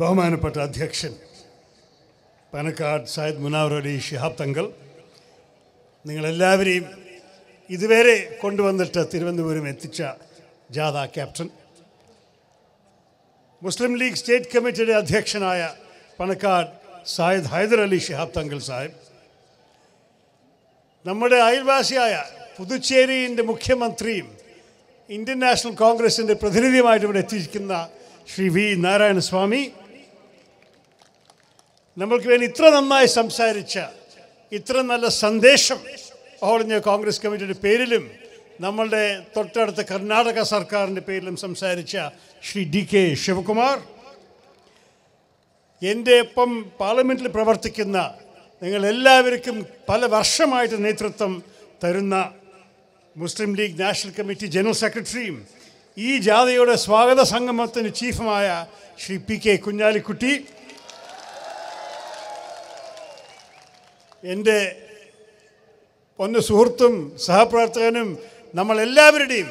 ബഹുമാനപ്പെട്ട അധ്യക്ഷൻ പനക്കാട് സായിദ് മുനാവറലി ഷിഹാബ് തങ്ങൾ നിങ്ങളെല്ലാവരെയും ഇതുവരെ കൊണ്ടുവന്നിട്ട് തിരുവനന്തപുരം എത്തിച്ച ജാഥ ക്യാപ്റ്റൻ മുസ്ലിം ലീഗ് സ്റ്റേറ്റ് കമ്മിറ്റിയുടെ അധ്യക്ഷനായ പനക്കാട് സായിദ് ഹൈദർ അലി ഷിഹാബ് തങ്ങൾ സാഹിബ് നമ്മുടെ അയൽവാസിയായ പുതുച്ചേരിൻ്റെ മുഖ്യമന്ത്രിയും ഇന്ത്യൻ നാഷണൽ കോൺഗ്രസിൻ്റെ പ്രതിനിധിയുമായിട്ട് ഇവിടെ എത്തിയിരിക്കുന്ന ശ്രീ വി നാരായണ സ്വാമി നമ്മൾക്ക് വേണ്ടി ഇത്ര നന്നായി സംസാരിച്ച ഇത്ര നല്ല സന്ദേശം ഓൾ ഇന്ത്യ കോൺഗ്രസ് കമ്മിറ്റിയുടെ പേരിലും നമ്മളുടെ തൊട്ടടുത്ത കർണാടക സർക്കാരിൻ്റെ പേരിലും സംസാരിച്ച ശ്രീ ഡി കെ ശിവകുമാർ എൻ്റെ ഒപ്പം പാർലമെൻറ്റിൽ പ്രവർത്തിക്കുന്ന നിങ്ങളെല്ലാവർക്കും പല വർഷമായിട്ട് നേതൃത്വം തരുന്ന Muslim League national committee general സെക്രട്ടറിയും ഈ ജാഥയുടെ സ്വാഗത സംഗമത്തിന് ചീഫുമായ ശ്രീ പി കെ കുഞ്ഞാലിക്കുട്ടി എൻ്റെ ഒന്ന് സുഹൃത്തും സഹപ്രവർത്തകനും നമ്മളെല്ലാവരുടെയും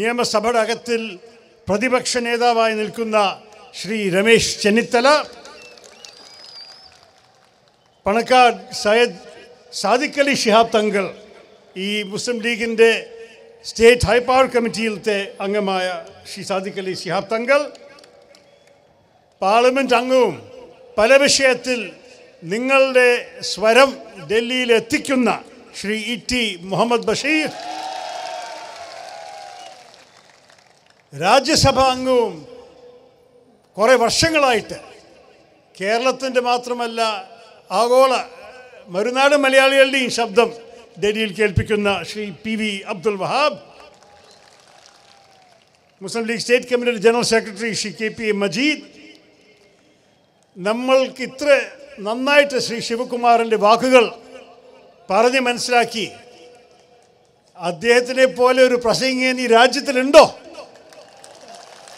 നിയമസഭയുടെ അകത്തിൽ പ്രതിപക്ഷ നേതാവായി നിൽക്കുന്ന ശ്രീ രമേശ് ചെന്നിത്തല പണക്കാട് സയ്യദ് സാദിഖലി ഷിഹാബ് തങ്ങൾ ഈ മുസ്ലിം ലീഗിൻ്റെ സ്റ്റേറ്റ് ഹൈപ്പവർ കമ്മിറ്റിയിലത്തെ അംഗമായ ശ്രീ സാദിഖ് അലി ശിഹാബ് തങ്കൽ പാർലമെൻറ്റ് അംഗവും പല വിഷയത്തിൽ നിങ്ങളുടെ സ്വരം ഡൽഹിയിൽ എത്തിക്കുന്ന ശ്രീ ഇ ടി മുഹമ്മദ് ബഷീർ രാജ്യസഭാ അംഗവും കുറേ വർഷങ്ങളായിട്ട് കേരളത്തിൻ്റെ മാത്രമല്ല ആഗോള മറുനാട് മലയാളികളുടെയും ശബ്ദം ഡൽഹിയിൽ കേൾപ്പിക്കുന്ന Shri P V Abdul Wahab Muslim League state കമ്മിറ്റിയുടെ general secretary Shri K P A Majeed നമ്മൾക്ക് ഇത്ര നന്നായിട്ട് ശ്രീ ശിവകുമാറിൻ്റെ വാക്കുകൾ പറഞ്ഞ് മനസ്സിലാക്കി അദ്ദേഹത്തിനെ പോലെ ഒരു പ്രസംഗൻ ഈ രാജ്യത്തിലുണ്ടോ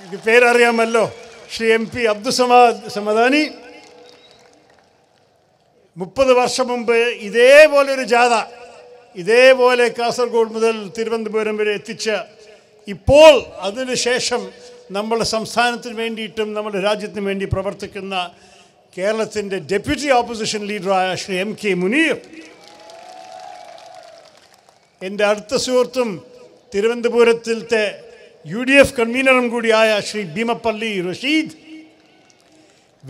എനിക്ക് പേരറിയാമല്ലോ ശ്രീ എം പി അബ്ദുസമാ സമദാനി മുപ്പത് വർഷം മുമ്പ് ഇതേപോലെ ഒരു ജാഥ ഇതേപോലെ കാസർഗോഡ് മുതൽ തിരുവനന്തപുരം വരെ എത്തിച്ച് ഇപ്പോൾ അതിനുശേഷം നമ്മുടെ സംസ്ഥാനത്തിന് വേണ്ടിയിട്ടും നമ്മുടെ രാജ്യത്തിന് വേണ്ടി പ്രവർത്തിക്കുന്ന കേരളത്തിൻ്റെ ഡെപ്യൂട്ടി ഓപ്പോസിഷൻ ലീഡറായ ശ്രീ എം കെ മുനീർ എൻ്റെ അടുത്ത സുഹൃത്തും തിരുവനന്തപുരത്തിലത്തെ യു ഡി എഫ് കൺവീനറും കൂടിയായ ശ്രീ ഭീമപ്പള്ളി റഷീദ്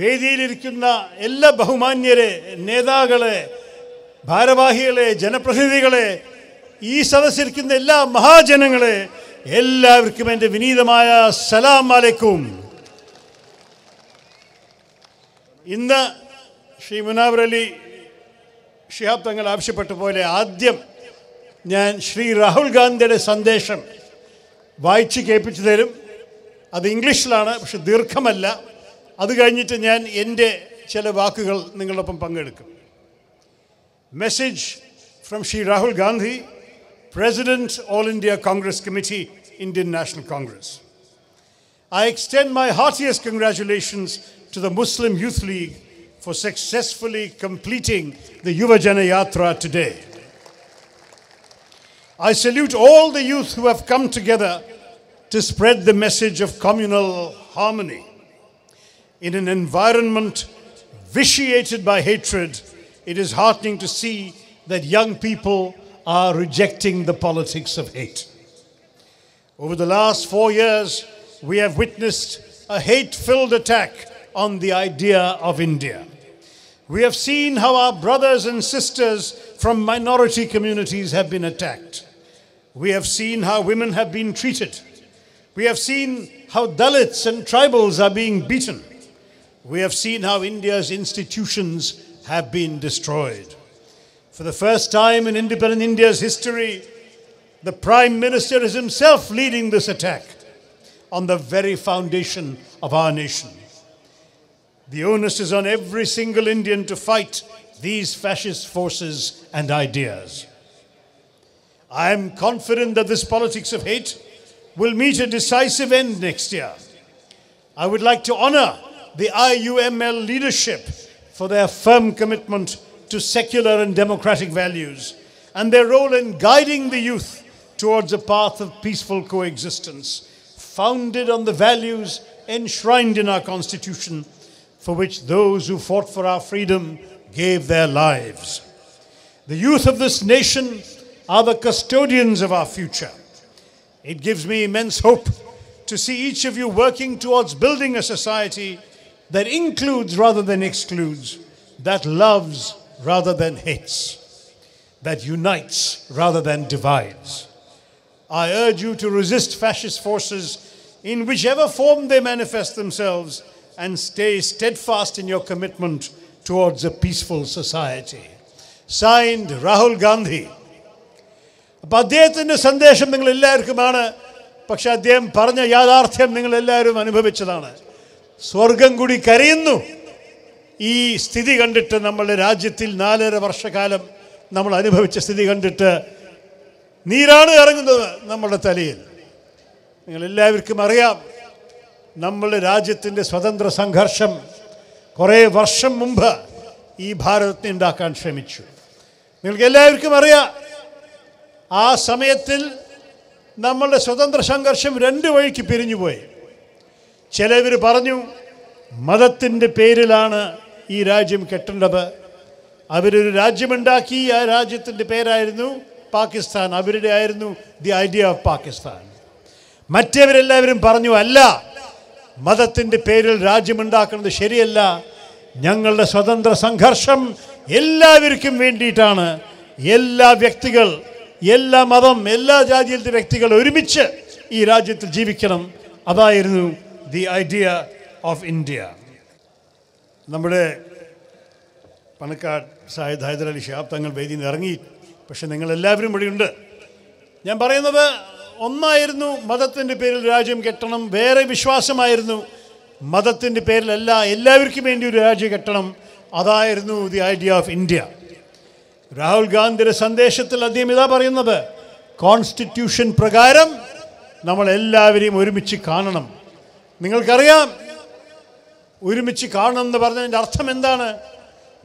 വേദിയിലിരിക്കുന്ന എല്ലാ ബഹുമാന്യരെ നേതാക്കളെ ഭാരവാഹികളെ ജനപ്രതിനിധികളെ ഈ സദസ്സിരിക്കുന്ന എല്ലാ മഹാജനങ്ങളെ എല്ലാവർക്കും എൻ്റെ വിനീതമായ സലാം അലൈക്കും ഇന്ന് ശ്രീ മുനാവർ അലി ഷിഹാബ് തങ്ങൾ ആവശ്യപ്പെട്ട പോലെ ആദ്യം ഞാൻ ശ്രീ രാഹുൽ ഗാന്ധിയുടെ സന്ദേശം വായിച്ച് കേൾപ്പിച്ചു തരും അത് ഇംഗ്ലീഷിലാണ് പക്ഷെ ദീർഘമല്ല അത് കഴിഞ്ഞിട്ട് ഞാൻ എൻ്റെ ചില വാക്കുകൾ നിങ്ങളോടൊപ്പം പങ്കെടുക്കും message from Sri Rahul Gandhi, President, All India Congress Committee, Indian National Congress. I extend my heartiest congratulations to the Muslim Youth League for successfully completing the Yuva Yatra today. I salute all the youth who have come together to spread the message of communal harmony in an environment vitiated by hatred it is heartening to see that young people are rejecting the politics of hate. Over the last four years, we have witnessed a hate filled attack on the idea of India. We have seen how our brothers and sisters from minority communities have been attacked. We have seen how women have been treated. We have seen how Dalits and tribals are being beaten. We have seen how India's institutions have been destroyed. For the first time in independent India's history, the Prime Minister is himself leading this attack on the very foundation of our nation. The onus is on every single Indian to fight these fascist forces and ideas. I am confident that this politics of hate will meet a decisive end next year. I would like to honor the IUML leadership for their firm commitment to secular and democratic values and their role in guiding the youth towards a path of peaceful coexistence founded on the values enshrined in our Constitution for which those who fought for our freedom gave their lives. The youth of this nation are the custodians of our future. It gives me immense hope to see each of you working towards building a society that includes rather than excludes, that loves rather than hates, that unites rather than divides. I urge you to resist fascist forces in whichever form they manifest themselves and stay steadfast in your commitment towards a peaceful society. Signed, Rahul Gandhi. അപ്പം അദ്ദേഹത്തിൻ്റെ സന്ദേശം നിങ്ങൾ എല്ലാവർക്കുമാണ് പക്ഷെ അദ്ദേഹം പറഞ്ഞ യാഥാർത്ഥ്യം നിങ്ങളെല്ലാവരും അനുഭവിച്ചതാണ് സ്വർഗം കൂടി കരയുന്നു ഈ സ്ഥിതി കണ്ടിട്ട് നമ്മളുടെ രാജ്യത്തിൽ നാലര വർഷക്കാലം നമ്മൾ അനുഭവിച്ച സ്ഥിതി കണ്ടിട്ട് നീരാണ് ഇറങ്ങുന്നത് നമ്മളുടെ തലയിൽ നിങ്ങളെല്ലാവർക്കും അറിയാം നമ്മളുടെ രാജ്യത്തിൻ്റെ സ്വതന്ത്ര സംഘർഷം കുറേ വർഷം മുമ്പ് ഈ ഭാരതത്തിന് ഉണ്ടാക്കാൻ ശ്രമിച്ചു നിങ്ങൾക്ക് എല്ലാവർക്കും അറിയാം ആ സമയത്തിൽ നമ്മളുടെ സ്വതന്ത്ര സംഘർഷം രണ്ട് വഴിക്ക് പിരിഞ്ഞുപോയി ചിലവർ പറഞ്ഞു മതത്തിൻ്റെ പേരിലാണ് ഈ രാജ്യം കെട്ടേണ്ടത് അവരൊരു രാജ്യമുണ്ടാക്കി ആ രാജ്യത്തിൻ്റെ പേരായിരുന്നു പാകിസ്ഥാൻ അവരുടെ ആയിരുന്നു ദി ഐഡിയ ഓഫ് പാകിസ്ഥാൻ മറ്റവരെല്ലാവരും പറഞ്ഞു അല്ല മതത്തിൻ്റെ പേരിൽ രാജ്യമുണ്ടാക്കുന്നത് ശരിയല്ല ഞങ്ങളുടെ സ്വതന്ത്ര സംഘർഷം എല്ലാവർക്കും വേണ്ടിയിട്ടാണ് എല്ലാ വ്യക്തികൾ എല്ലാ മതം എല്ലാ ജാതിയിലത്തെ വ്യക്തികൾ ഒരുമിച്ച് ഈ രാജ്യത്തിൽ ജീവിക്കണം അതായിരുന്നു ദി ഐഡിയ ഓഫ് ഇന്ത്യ നമ്മുടെ പണക്കാട് സായദ് ഹൈദരലി ഷാബ് തങ്ങൾ വേദിയിൽ നിന്ന് ഇറങ്ങി പക്ഷെ നിങ്ങളെല്ലാവരും ഇവിടെയുണ്ട് ഞാൻ പറയുന്നത് ഒന്നായിരുന്നു മതത്തിൻ്റെ പേരിൽ രാജ്യം കെട്ടണം വേറെ വിശ്വാസമായിരുന്നു മതത്തിൻ്റെ പേരിലല്ല എല്ലാവർക്കും വേണ്ടി ഒരു രാജ്യം കെട്ടണം അതായിരുന്നു the idea of India Rahul ഗാന്ധിയുടെ സന്ദേശത്തിൽ അദ്ദേഹം ഇതാ പറയുന്നത് കോൺസ്റ്റിറ്റ്യൂഷൻ പ്രകാരം നമ്മൾ ഒരുമിച്ച് കാണണം നിങ്ങൾക്കറിയാം ഒരുമിച്ച് കാണണം എന്ന് പറഞ്ഞതിൻ്റെ അർത്ഥം എന്താണ്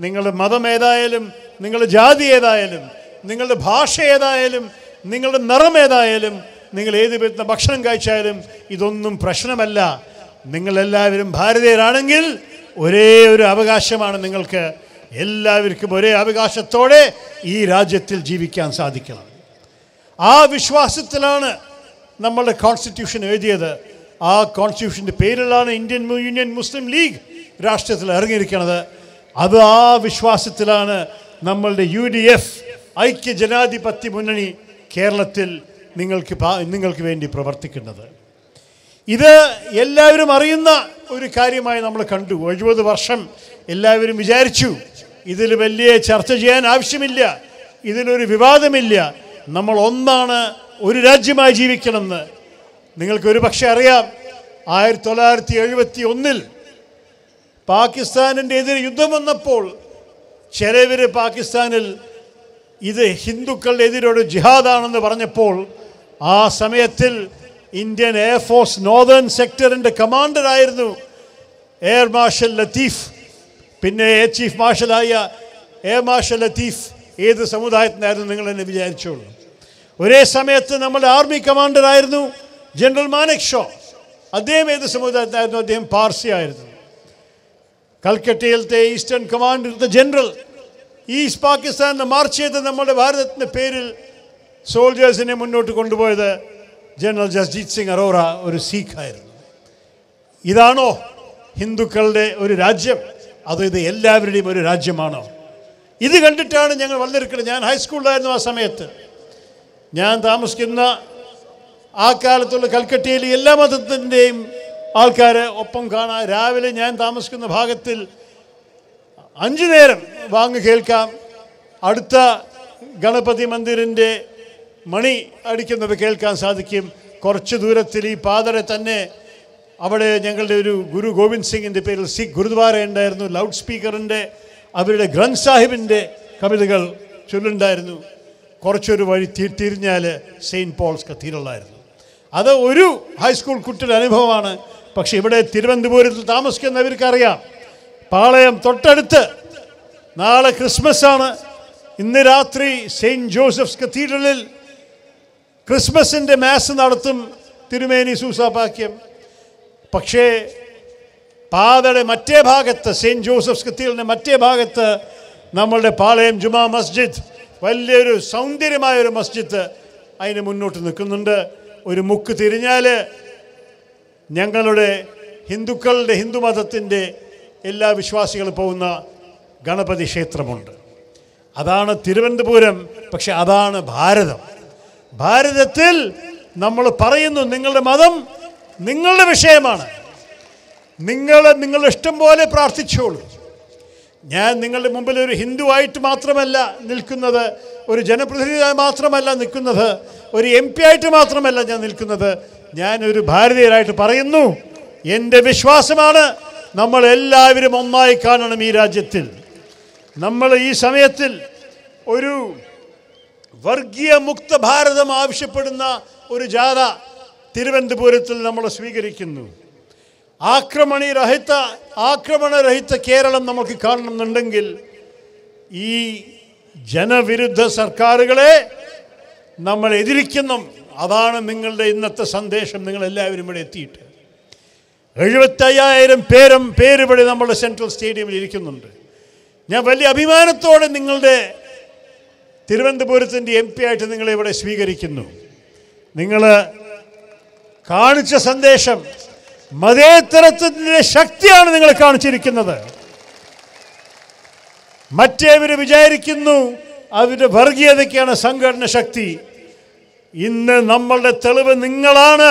നിങ്ങളുടെ മതം ഏതായാലും നിങ്ങളുടെ ജാതി ഏതായാലും നിങ്ങളുടെ ഭാഷ ഏതായാലും നിങ്ങളുടെ നിറം ഏതായാലും നിങ്ങൾ ഏത് വിധത്തിൽ ഭക്ഷണം കഴിച്ചാലും ഇതൊന്നും പ്രശ്നമല്ല നിങ്ങളെല്ലാവരും ഭാരതീയരാണെങ്കിൽ ഒരേ ഒരു അവകാശമാണ് നിങ്ങൾക്ക് എല്ലാവർക്കും ഒരേ അവകാശത്തോടെ ഈ രാജ്യത്തിൽ ജീവിക്കാൻ സാധിക്കണം ആ വിശ്വാസത്തിലാണ് നമ്മളുടെ കോൺസ്റ്റിറ്റ്യൂഷൻ എഴുതിയത് ആ കോൺസ്റ്റിറ്റ്യൂഷൻ്റെ പേരിലാണ് ഇന്ത്യൻ യൂണിയൻ മുസ്ലിം ലീഗ് രാഷ്ട്രീയത്തിൽ ഇറങ്ങിയിരിക്കുന്നത് അത് ആ വിശ്വാസത്തിലാണ് നമ്മളുടെ യു ഡി എഫ് ഐക്യ ജനാധിപത്യ മുന്നണി കേരളത്തിൽ നിങ്ങൾക്ക് നിങ്ങൾക്ക് വേണ്ടി പ്രവർത്തിക്കുന്നത് ഇത് എല്ലാവരും അറിയുന്ന ഒരു കാര്യമായി നമ്മൾ കണ്ടു എഴുപത് വർഷം എല്ലാവരും വിചാരിച്ചു ഇതിൽ വലിയ ചർച്ച ചെയ്യാൻ ആവശ്യമില്ല ഇതിലൊരു വിവാദമില്ല നമ്മൾ ഒന്നാണ് ഒരു രാജ്യമായി ജീവിക്കണമെന്ന് നിങ്ങൾക്ക് ഒരു പക്ഷേ അറിയാം ആയിരത്തി തൊള്ളായിരത്തി എഴുപത്തി ഒന്നിൽ പാകിസ്ഥാനിൻ്റെ എതിരെ യുദ്ധം വന്നപ്പോൾ ചിലവർ പാകിസ്ഥാനിൽ ഇത് ഹിന്ദുക്കളുടെ എതിരോട് ജിഹാദാണെന്ന് പറഞ്ഞപ്പോൾ ആ സമയത്തിൽ ഇന്ത്യൻ എയർഫോഴ്സ് നോർദേൺ സെക്ടറിൻ്റെ കമാൻഡറായിരുന്നു എയർ മാർഷൽ ലത്തീഫ് പിന്നെ എയർ ചീഫ് മാർഷലായ എയർ മാർഷൽ ലത്തീഫ് ഏത് സമുദായത്തിനായിരുന്നു നിങ്ങൾ എന്നെ വിചാരിച്ചോളൂ ഒരേ സമയത്ത് നമ്മുടെ ആർമി കമാൻഡറായിരുന്നു ജനറൽ മാനക് ഷോ അദ്ദേഹം ഏത് സമുദായത്തിലായിരുന്നു അദ്ദേഹം പാർസി ആയിരുന്നു കൽക്കട്ടയിലത്തെ eastern the general east Pakistan march ചെയ്ത് നമ്മുടെ ഭാരതത്തിൻ്റെ പേരിൽ സോൾജേഴ്സിനെ മുന്നോട്ട് കൊണ്ടുപോയത് ജനറൽ ജസ്ജീത് സിംഗ് അറോറ ഒരു സീഖായിരുന്നു ഇതാണോ ഹിന്ദുക്കളുടെ ഒരു രാജ്യം അതോ ഇത് എല്ലാവരുടെയും ഒരു രാജ്യമാണോ ഇത് കണ്ടിട്ടാണ് ഞങ്ങൾ വന്നിരിക്കുന്നത് ഞാൻ ഹൈസ്കൂളിലായിരുന്നു ആ സമയത്ത് ഞാൻ താമസിക്കുന്ന ആ കാലത്തുള്ള കൽക്കട്ടയിൽ എല്ലാ മതത്തിൻ്റെയും ആൾക്കാർ ഒപ്പം കാണാം രാവിലെ ഞാൻ താമസിക്കുന്ന ഭാഗത്തിൽ അഞ്ചു നേരം വാങ്ങ് കേൾക്കാം അടുത്ത ഗണപതി മന്ദിരിൻ്റെ മണി അടിക്കുന്നത് കേൾക്കാൻ സാധിക്കും കുറച്ച് ദൂരത്തിൽ ഈ പാതരെ തന്നെ അവിടെ ഞങ്ങളുടെ ഒരു ഗുരു ഗോവിന്ദ് സിംഗിൻ്റെ പേരിൽ സിഖ് ഗുരുദ്വാര ഉണ്ടായിരുന്നു ലൗഡ് സ്പീക്കറിൻ്റെ അവരുടെ ഗ്രന്ഥ് സാഹിബിൻ്റെ കവിതകൾ ചൊല്ലുണ്ടായിരുന്നു കുറച്ചൊരു വഴി തിരിഞ്ഞാൽ സെയിൻറ്റ് പോൾസ് കത്തീരുള്ളായിരുന്നു അത് ഒരു ഹൈസ്കൂൾ കുട്ടിയുടെ അനുഭവമാണ് പക്ഷെ ഇവിടെ തിരുവനന്തപുരത്ത് താമസിക്കുന്നവർക്കറിയാം പാളയം തൊട്ടടുത്ത് നാളെ ക്രിസ്മസ് ആണ് ഇന്ന് രാത്രി സെയിൻറ്റ് ജോസഫ്സ് കത്തീഡ്രലിൽ ക്രിസ്മസിൻ്റെ മാസ് നടത്തും തിരുമേനി സൂസാപാക്യം പക്ഷേ പാതയുടെ മറ്റേ ഭാഗത്ത് സെയിൻറ്റ് ജോസഫ്സ് കത്തീഡ്രലിൻ്റെ മറ്റേ ഭാഗത്ത് നമ്മളുടെ പാളയം ജുമാ മസ്ജിദ് വലിയൊരു സൗന്ദര്യമായൊരു മസ്ജിദ് അതിന് മുന്നോട്ട് നിൽക്കുന്നുണ്ട് ഒരു മുക്ക് തിരിഞ്ഞാൽ ഞങ്ങളുടെ ഹിന്ദുക്കളുടെ ഹിന്ദുമതത്തിൻ്റെ എല്ലാ വിശ്വാസികളും പോകുന്ന ഗണപതി ക്ഷേത്രമുണ്ട് അതാണ് തിരുവനന്തപുരം പക്ഷെ അതാണ് ഭാരതം ഭാരതത്തിൽ നമ്മൾ പറയുന്നു നിങ്ങളുടെ മതം നിങ്ങളുടെ വിഷയമാണ് നിങ്ങൾ നിങ്ങളുടെ ഇഷ്ടം പോലെ പ്രാർത്ഥിച്ചോളൂ ഞാൻ നിങ്ങളുടെ മുമ്പിൽ ഒരു ഹിന്ദുവായിട്ട് മാത്രമല്ല നിൽക്കുന്നത് ഒരു ജനപ്രതിനിധിയായി മാത്രമല്ല നിൽക്കുന്നത് ഒരു എം പി ആയിട്ട് മാത്രമല്ല ഞാൻ നിൽക്കുന്നത് ഞാൻ ഒരു ഭാരതീയരായിട്ട് പറയുന്നു എൻ്റെ വിശ്വാസമാണ് നമ്മൾ എല്ലാവരും ഒന്നായി കാണണം ഈ രാജ്യത്തിൽ നമ്മൾ ഈ സമയത്തിൽ ഒരു വർഗീയ മുക്ത ഭാരതം ആവശ്യപ്പെടുന്ന ഒരു ജാഥ തിരുവനന്തപുരത്തിൽ നമ്മൾ സ്വീകരിക്കുന്നു ആക്രമണി രഹിത ആക്രമണരഹിത കേരളം നമുക്ക് കാണണമെന്നുണ്ടെങ്കിൽ ഈ ജനവിരുദ്ധ സർക്കാരുകളെ നമ്മൾ എതിരിക്കുന്നു അതാണ് നിങ്ങളുടെ ഇന്നത്തെ സന്ദേശം നിങ്ങളെല്ലാവരും ഇവിടെ എത്തിയിട്ട് എഴുപത്തയ്യായിരം പേരും പേരിവിടെ നമ്മുടെ സെൻട്രൽ സ്റ്റേഡിയമിൽ ഇരിക്കുന്നുണ്ട് ഞാൻ വലിയ അഭിമാനത്തോടെ നിങ്ങളുടെ തിരുവനന്തപുരത്തിൻ്റെ എം പി ആയിട്ട് നിങ്ങളെ ഇവിടെ സ്വീകരിക്കുന്നു നിങ്ങൾ കാണിച്ച സന്ദേശം മതേതരത്വത്തിൻ്റെ ശക്തിയാണ് നിങ്ങൾ കാണിച്ചിരിക്കുന്നത് മറ്റേവർ വിചാരിക്കുന്നു അവരുടെ വർഗീയതയ്ക്കാണ് സംഘടന ശക്തി ഇന്ന് നമ്മളുടെ തെളിവ് നിങ്ങളാണ്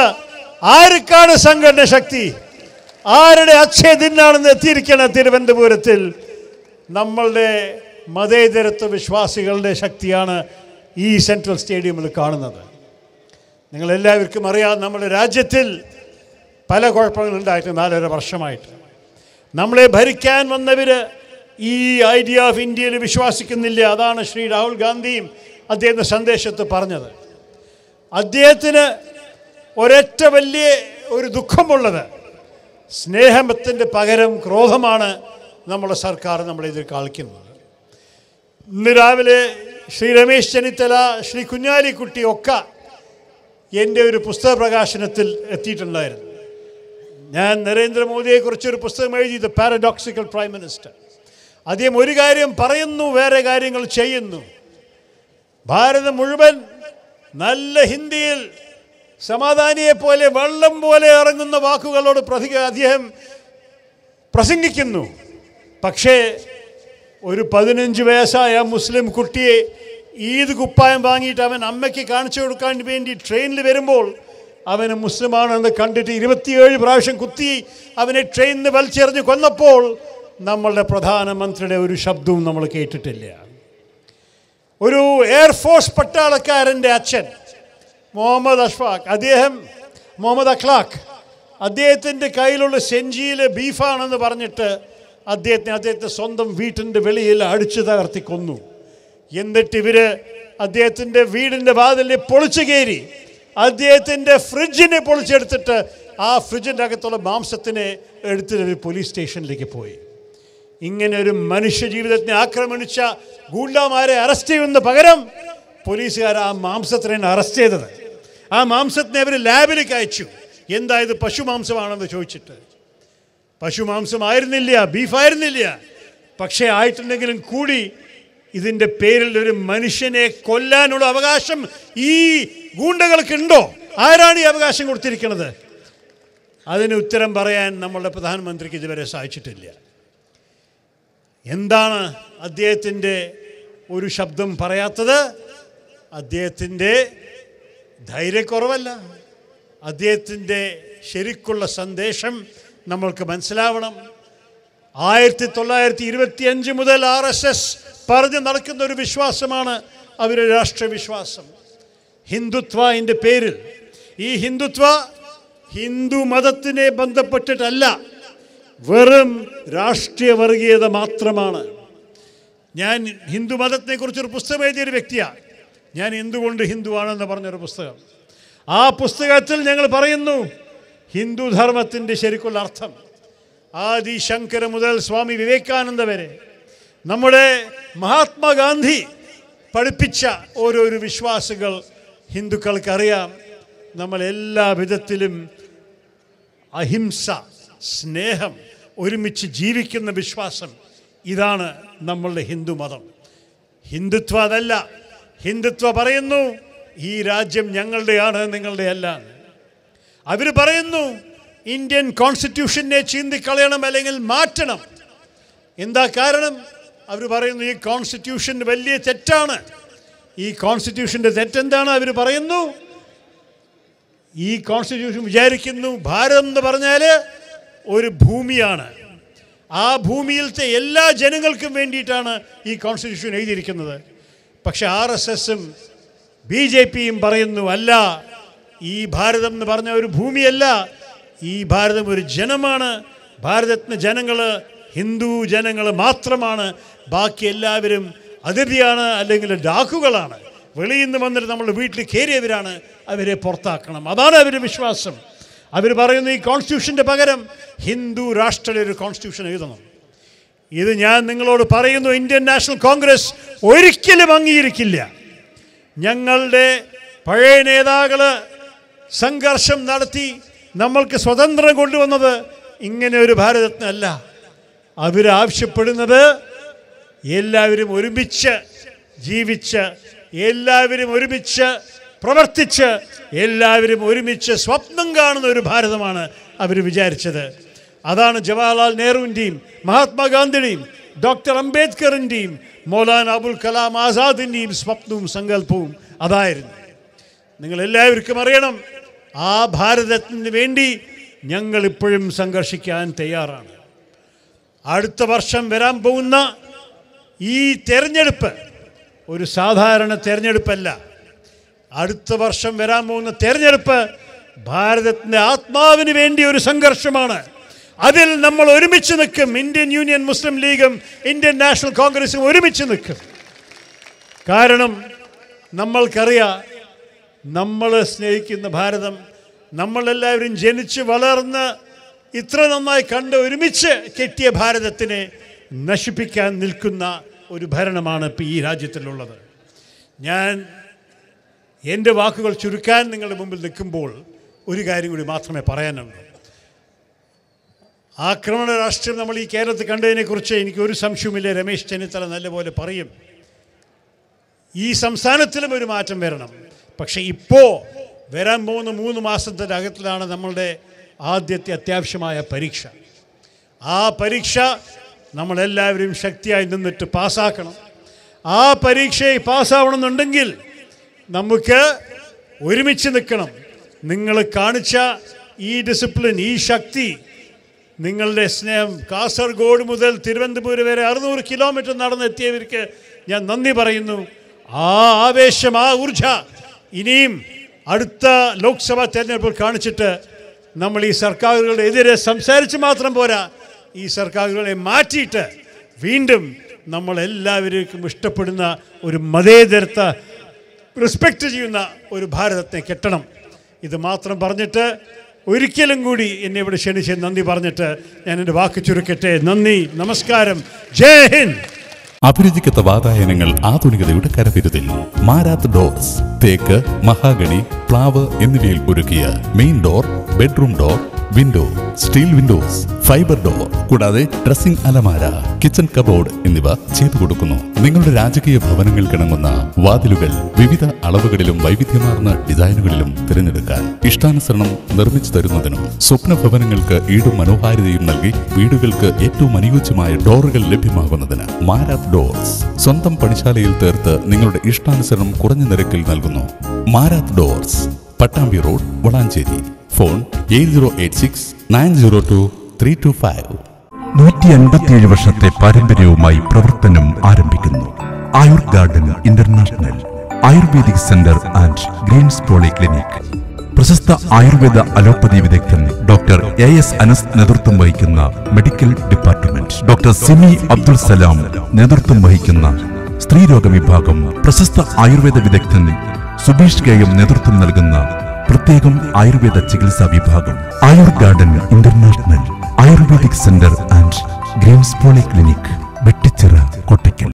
ആർക്കാണ് സംഘടന ശക്തി ആരുടെ അക്ഷയദിനാണെന്ന് എത്തിയിരിക്കണം തിരുവനന്തപുരത്തിൽ നമ്മളുടെ മതേതരത്വ വിശ്വാസികളുടെ ശക്തിയാണ് ഈ സെൻട്രൽ സ്റ്റേഡിയമിൽ കാണുന്നത് നിങ്ങളെല്ലാവർക്കും അറിയാം നമ്മുടെ രാജ്യത്തിൽ പല കുഴപ്പങ്ങളുണ്ടായിട്ട് നാലര വർഷമായിട്ട് നമ്മളെ ഭരിക്കാൻ വന്നവർ ഈ ഐഡിയ ഓഫ് ഇന്ത്യയിൽ വിശ്വസിക്കുന്നില്ല അതാണ് ശ്രീ രാഹുൽ ഗാന്ധിയും അദ്ദേഹത്തിൻ്റെ സന്ദേശത്ത് പറഞ്ഞത് അദ്ദേഹത്തിന് ഒരൊറ്റ വലിയ ഒരു ദുഃഖമുള്ളത് സ്നേഹത്തിൻ്റെ പകരം ക്രോധമാണ് നമ്മുടെ സർക്കാർ നമ്മളെതിൽ കളിക്കുന്നത് ഇന്ന് രാവിലെ ശ്രീ രമേശ് ചെന്നിത്തല ശ്രീ കുഞ്ഞാലിക്കുട്ടി ഒക്കെ എൻ്റെ ഒരു പുസ്തക പ്രകാശനത്തിൽ എത്തിയിട്ടുണ്ടായിരുന്നു ഞാൻ ഒരു പുസ്തകം എഴുതി ദ പാരഡോക്സിക്കൽ പ്രൈം മിനിസ്റ്റർ അദ്ദേഹം ഒരു കാര്യം പറയുന്നു വേറെ കാര്യങ്ങൾ ചെയ്യുന്നു ഭാരതം മുഴുവൻ നല്ല ഹിന്ദിയിൽ സമാധാനിയെ പോലെ വെള്ളം പോലെ ഇറങ്ങുന്ന വാക്കുകളോട് പ്രതി അദ്ദേഹം പ്രസംഗിക്കുന്നു പക്ഷേ ഒരു പതിനഞ്ച് വയസ്സായ മുസ്ലിം കുട്ടിയെ ഈദ് കുപ്പായം വാങ്ങിയിട്ട് അവൻ അമ്മയ്ക്ക് കാണിച്ചു കൊടുക്കാൻ വേണ്ടി ട്രെയിനിൽ വരുമ്പോൾ അവന് മുസ്ലിമാണെന്ന് കണ്ടിട്ട് ഇരുപത്തിയേഴ് പ്രാവശ്യം കുത്തി അവനെ ട്രെയിനിന്ന് വലിച്ചെറിഞ്ഞ് കൊന്നപ്പോൾ നമ്മളുടെ പ്രധാനമന്ത്രിയുടെ ഒരു ശബ്ദവും നമ്മൾ കേട്ടിട്ടില്ല ഒരു എയർഫോഴ്സ് പട്ടാളക്കാരൻ്റെ അച്ഛൻ മുഹമ്മദ് അഷ്ഫാഖ് അദ്ദേഹം മുഹമ്മദ് അഖ്ലാഖ് അദ്ദേഹത്തിൻ്റെ കയ്യിലുള്ള സെഞ്ചിയിലെ ബീഫാണെന്ന് പറഞ്ഞിട്ട് അദ്ദേഹത്തിന് അദ്ദേഹത്തെ സ്വന്തം വീട്ടിൻ്റെ വെളിയിൽ അടിച്ചു തകർത്തി കൊന്നു എന്നിട്ട് ഇവർ അദ്ദേഹത്തിൻ്റെ വീടിൻ്റെ വാതിലിൽ പൊളിച്ചു കയറി അദ്ദേഹത്തിൻ്റെ ഫ്രിഡ്ജിനെ പൊളിച്ചെടുത്തിട്ട് ആ ഫ്രിഡ്ജിൻ്റെ അകത്തുള്ള മാംസത്തിനെ എടുത്തിട്ട് പോലീസ് സ്റ്റേഷനിലേക്ക് പോയി ഇങ്ങനെ ഒരു മനുഷ്യ ജീവിതത്തിനെ ആക്രമിച്ച ഗൂഢമാരെ അറസ്റ്റ് ചെയ്യുന്ന പകരം പോലീസുകാർ ആ മാംസത്തിനെ അറസ്റ്റ് ചെയ്തത് ആ മാംസത്തിനെ അവർ ലാബിലേക്ക് അയച്ചു എന്തായത് മാംസമാണെന്ന് ചോദിച്ചിട്ട് മാംസമായിരുന്നില്ല ബീഫായിരുന്നില്ല പക്ഷേ ആയിട്ടുണ്ടെങ്കിലും കൂടി ഇതിൻ്റെ പേരിൽ ഒരു മനുഷ്യനെ കൊല്ലാനുള്ള അവകാശം ഈ ഗൂണ്ടകൾക്ക് ഉണ്ടോ ആരാണ് ഈ അവകാശം കൊടുത്തിരിക്കുന്നത് അതിന് ഉത്തരം പറയാൻ നമ്മളുടെ പ്രധാനമന്ത്രിക്ക് ഇതുവരെ സാധിച്ചിട്ടില്ല എന്താണ് അദ്ദേഹത്തിൻ്റെ ഒരു ശബ്ദം പറയാത്തത് അദ്ദേഹത്തിൻ്റെ ധൈര്യക്കുറവല്ല അദ്ദേഹത്തിൻ്റെ ശരിക്കുള്ള സന്ദേശം നമ്മൾക്ക് മനസ്സിലാവണം ആയിരത്തി തൊള്ളായിരത്തി ഇരുപത്തി അഞ്ച് മുതൽ ആർ എസ് എസ് പറഞ്ഞ് നടക്കുന്ന ഒരു വിശ്വാസമാണ് അവരുടെ രാഷ്ട്രീയ വിശ്വാസം ഹിന്ദുത്വ എൻ്റെ പേരിൽ ഈ ഹിന്ദുത്വ ഹിന്ദു മതത്തിനെ ബന്ധപ്പെട്ടിട്ടല്ല വെറും രാഷ്ട്രീയ വർഗീയത മാത്രമാണ് ഞാൻ ഹിന്ദു മതത്തെക്കുറിച്ചൊരു പുസ്തകം എഴുതിയൊരു വ്യക്തിയാണ് ഞാൻ എന്തുകൊണ്ട് ഹിന്ദുവാണെന്ന് പറഞ്ഞൊരു പുസ്തകം ആ പുസ്തകത്തിൽ ഞങ്ങൾ പറയുന്നു ഹിന്ദു ശരിക്കുള്ള അർത്ഥം ആദി ശങ്കര മുതൽ സ്വാമി വിവേകാനന്ദ വരെ നമ്മുടെ മഹാത്മാഗാന്ധി പഠിപ്പിച്ച ഓരോരോ വിശ്വാസികൾ ഹിന്ദുക്കൾക്കറിയാം നമ്മൾ എല്ലാ വിധത്തിലും അഹിംസ സ്നേഹം ഒരുമിച്ച് ജീവിക്കുന്ന വിശ്വാസം ഇതാണ് നമ്മളുടെ ഹിന്ദു മതം ഹിന്ദുത്വ അതല്ല ഹിന്ദുത്വ പറയുന്നു ഈ രാജ്യം ഞങ്ങളുടെയാണ് നിങ്ങളുടെയല്ല അവർ പറയുന്നു ഇന്ത്യൻ കോൺസ്റ്റിറ്റ്യൂഷനെ ചീന്തിക്കളയണം അല്ലെങ്കിൽ മാറ്റണം എന്താ കാരണം അവർ പറയുന്നു ഈ കോൺസ്റ്റിറ്റ്യൂഷൻ വലിയ തെറ്റാണ് ഈ കോൺസ്റ്റിറ്റ്യൂഷൻ്റെ തെറ്റെന്താണ് അവർ പറയുന്നു ഈ കോൺസ്റ്റിറ്റ്യൂഷൻ വിചാരിക്കുന്നു ഭാരതം എന്ന് പറഞ്ഞാൽ ഒരു ഭൂമിയാണ് ആ ഭൂമിയിലത്തെ എല്ലാ ജനങ്ങൾക്കും വേണ്ടിയിട്ടാണ് ഈ കോൺസ്റ്റിറ്റ്യൂഷൻ എഴുതിയിരിക്കുന്നത് പക്ഷെ ആർ എസ് എസും ബി ജെ പിയും പറയുന്നു അല്ല ഈ ഭാരതം എന്ന് പറഞ്ഞ ഒരു ഭൂമിയല്ല ഈ ഭാരതം ഒരു ജനമാണ് ഭാരതത്തിന് ജനങ്ങൾ ഹിന്ദു ജനങ്ങൾ മാത്രമാണ് ബാക്കി എല്ലാവരും അതിഥിയാണ് അല്ലെങ്കിൽ ഡാക്കുകളാണ് വെളിയിൽ നിന്ന് വന്നിട്ട് നമ്മൾ വീട്ടിൽ കയറിയവരാണ് അവരെ പുറത്താക്കണം അതാണ് അവരുടെ വിശ്വാസം അവർ പറയുന്നു ഈ കോൺസ്റ്റിറ്റ്യൂഷൻ്റെ പകരം ഹിന്ദു രാഷ്ട്രയുടെ ഒരു കോൺസ്റ്റിറ്റ്യൂഷൻ എഴുതണം ഇത് ഞാൻ നിങ്ങളോട് പറയുന്നു ഇന്ത്യൻ നാഷണൽ കോൺഗ്രസ് ഒരിക്കലും അംഗീകരിക്കില്ല ഞങ്ങളുടെ പഴയ നേതാക്കൾ സംഘർഷം നടത്തി നമ്മൾക്ക് സ്വതന്ത്രം കൊണ്ടുവന്നത് ഇങ്ങനെ ഒരു ഭാരതത്തിനല്ല അവരാവശ്യപ്പെടുന്നത് എല്ലാവരും ഒരുമിച്ച് ജീവിച്ച് എല്ലാവരും ഒരുമിച്ച് പ്രവർത്തിച്ച് എല്ലാവരും ഒരുമിച്ച് സ്വപ്നം കാണുന്ന ഒരു ഭാരതമാണ് അവർ വിചാരിച്ചത് അതാണ് ജവഹർലാൽ നെഹ്റുവിൻ്റെയും മഹാത്മാഗാന്ധിയുടെയും ഡോക്ടർ അംബേദ്കറിൻ്റെയും മൗലാന അബുൽ കലാം ആസാദിൻ്റെയും സ്വപ്നവും സങ്കല്പവും അതായിരുന്നു നിങ്ങളെല്ലാവർക്കും അറിയണം ആ ഭാരതത്തിന് വേണ്ടി ഞങ്ങളിപ്പോഴും സംഘർഷിക്കാൻ തയ്യാറാണ് അടുത്ത വർഷം വരാൻ പോകുന്ന ഈ തെരഞ്ഞെടുപ്പ് ഒരു സാധാരണ തെരഞ്ഞെടുപ്പല്ല അടുത്ത വർഷം വരാൻ പോകുന്ന തെരഞ്ഞെടുപ്പ് ഭാരതത്തിൻ്റെ ആത്മാവിന് വേണ്ടി ഒരു സംഘർഷമാണ് അതിൽ നമ്മൾ ഒരുമിച്ച് നിൽക്കും ഇന്ത്യൻ യൂണിയൻ മുസ്ലിം ലീഗും ഇന്ത്യൻ നാഷണൽ കോൺഗ്രസും ഒരുമിച്ച് നിൽക്കും കാരണം നമ്മൾക്കറിയാം നമ്മൾ സ്നേഹിക്കുന്ന ഭാരതം നമ്മളെല്ലാവരും ജനിച്ച് വളർന്ന് ഇത്ര നന്നായി കണ്ട് ഒരുമിച്ച് കെട്ടിയ ഭാരതത്തിനെ നശിപ്പിക്കാൻ നിൽക്കുന്ന ഒരു ഭരണമാണ് ഇപ്പോൾ ഈ രാജ്യത്തിലുള്ളത് ഞാൻ എൻ്റെ വാക്കുകൾ ചുരുക്കാൻ നിങ്ങളുടെ മുമ്പിൽ നിൽക്കുമ്പോൾ ഒരു കാര്യം കൂടി മാത്രമേ പറയാനുള്ളൂ ആക്രമണ രാഷ്ട്രീയം നമ്മൾ ഈ കേരളത്തിൽ കണ്ടതിനെക്കുറിച്ച് എനിക്ക് ഒരു സംശയവുമില്ല രമേശ് ചെന്നിത്തല നല്ലപോലെ പറയും ഈ സംസ്ഥാനത്തിലും ഒരു മാറ്റം വരണം പക്ഷേ ഇപ്പോൾ വരാൻ പോകുന്ന മൂന്ന് മാസത്തിൻ്റെ അകത്തിലാണ് നമ്മളുടെ ആദ്യത്തെ അത്യാവശ്യമായ പരീക്ഷ ആ പരീക്ഷ നമ്മളെല്ലാവരും ശക്തിയായി നിന്നിട്ട് പാസ്സാക്കണം ആ പരീക്ഷയെ പാസ്സാവണമെന്നുണ്ടെങ്കിൽ നമുക്ക് ഒരുമിച്ച് നിൽക്കണം നിങ്ങൾ കാണിച്ച ഈ ഡിസിപ്ലിൻ ഈ ശക്തി നിങ്ങളുടെ സ്നേഹം കാസർഗോഡ് മുതൽ തിരുവനന്തപുരം വരെ അറുന്നൂറ് കിലോമീറ്റർ നടന്നെത്തിയവർക്ക് ഞാൻ നന്ദി പറയുന്നു ആ ആവേശം ആ ഊർജ ഇനിയും അടുത്ത ലോക്സഭാ തെരഞ്ഞെടുപ്പിൽ കാണിച്ചിട്ട് നമ്മൾ ഈ സർക്കാരുകളുടെ എതിരെ സംസാരിച്ച് മാത്രം പോരാ ഈ സർക്കാരുകളെ മാറ്റിയിട്ട് വീണ്ടും നമ്മളെല്ലാവർക്കും ഇഷ്ടപ്പെടുന്ന ഒരു മതേതരത്തെ റെസ്പെക്റ്റ് ചെയ്യുന്ന ഒരു ഭാരതത്തെ കെട്ടണം ഇത് മാത്രം പറഞ്ഞിട്ട് ഒരിക്കലും കൂടി എന്നെ ഇവിടെ ക്ഷണിച്ച് നന്ദി പറഞ്ഞിട്ട് ഞാൻ എൻ്റെ വാക്ക് ചുരുക്കട്ടെ നന്ദി നമസ്കാരം ജയ് ഹിന്ദ് അഭിരുചിക്കത്ത വാതായനങ്ങൾ ആധുനികതയുടെ കരവിരുതിൽ മാരാത്ത് ഡോർസ് തേക്ക് മഹാഗണി പ്ലാവ് എന്നിവയിൽ ഒരുക്കിയ main door bedroom door window steel windows fibre door കൂടാതെ ഡ്രസ്സിംഗ് അലമാര കിച്ചൺ കബോർഡ് എന്നിവ ചെയ്തു കൊടുക്കുന്നു നിങ്ങളുടെ രാജകീയ ഭവനങ്ങൾ കിണങ്ങുന്ന വാതിലുകൾ വിവിധ അളവുകളിലും വൈവിധ്യമാർന്ന ഡിസൈനുകളിലും തിരഞ്ഞെടുക്കാൻ ഇഷ്ടാനുസരണം നിർമ്മിച്ചു തരുന്നതിനും സ്വപ്ന ഭവനങ്ങൾക്ക് ഈടും മനോഹാരിതയും നൽകി വീടുകൾക്ക് ഏറ്റവും അനുയോജ്യമായ ഡോറുകൾ ലഭ്യമാകുന്നതിന് മാരാത് ഡോർസ് സ്വന്തം പണിശാലയിൽ തീർത്ത് നിങ്ങളുടെ ഇഷ്ടാനുസരണം കുറഞ്ഞ നിരക്കിൽ നൽകുന്നു Marath doors Pattambi road Valanchery phone eight zero eight six nine zero two three two five നൂറ്റി അൻപത്തിയേഴ് വർഷത്തെ പാരമ്പര്യവുമായി പ്രവർത്തനം ആരംഭിക്കുന്നു Ayur garden international Ayurvedic centre and greens poly clinic പ്രശസ്ത ആയുർവേദ അലോപ്പതി വിദഗ്ധൻ ഡോക്ടർ എ എസ് അനസ് നേതൃത്വം വഹിക്കുന്ന medical department doctor Simi Abdul Salam നേതൃത്വം വഹിക്കുന്ന സ്ത്രീരോഗ വിഭാഗം പ്രശസ്ത ആയുർവേദ വിദഗ്ധൻ സുബീഷ് കെയം നേതൃത്വം നൽകുന്ന പ്രത്യേകം ആയുർവേദ ചികിത്സാ വിഭാഗം Ayur garden international Ayurvedic centre and greens poly clinic Vettichira കൊട്ടയ്ക്കൽ